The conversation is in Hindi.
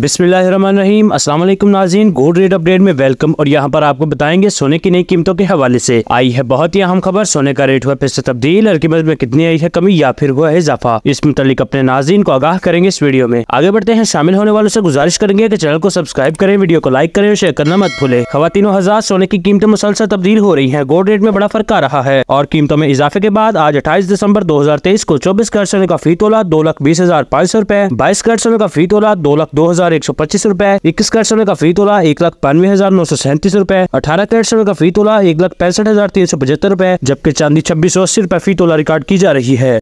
बिस्मिल्लाम असलम नाजीन गोल्ड रेट अपडेट में वेलकम और यहाँ पर आपको बताएंगे सोने की नई कीमतों के हवाले से आई है बहुत ही अहम खबर सोने का रेट हुआ फिर से तब्दील और कीमत में कितनी आई है कमी या फिर हुआ है इजाफा इस मुतलिक अपने नाजीन को आगाह करेंगे इस वीडियो में आगे बढ़ते हैं शामिल होने वालों से गुजारिश करेंगे की चैनल को सब्सक्राइब करें वीडियो को लाइक करें और शेयर करना मत भूले खातिनों हजार सोने की कीमतें मुसलसल तब्दील हो रही है गोल्ड रेट में बड़ा फर्क आ रहा है और कीमतों में इजाफे के बाद आज अट्ठाईस दिसंबर दो हजार तेईस को चौबीस कैरेट सोने का फी तोला दो लाख बीस हजार पाँच सौ रुपए बाईस कैरेट सोने का फी तोला दो लाख दो हजार हजार एक सौ पच्चीस रुपए इक्कीस कैरेट समय का फी तोला एक लाख बानवे हजार नौ सौ सैंतीस रूपए अठारह कैट सोने का फी तोला एक लाख पैंसठ हजार तीन सौ पचहत्तर रूपए जबकि चांदी छब्बीस सौ अस्सी रूपए फी तोला रिकॉर्ड की जा रही है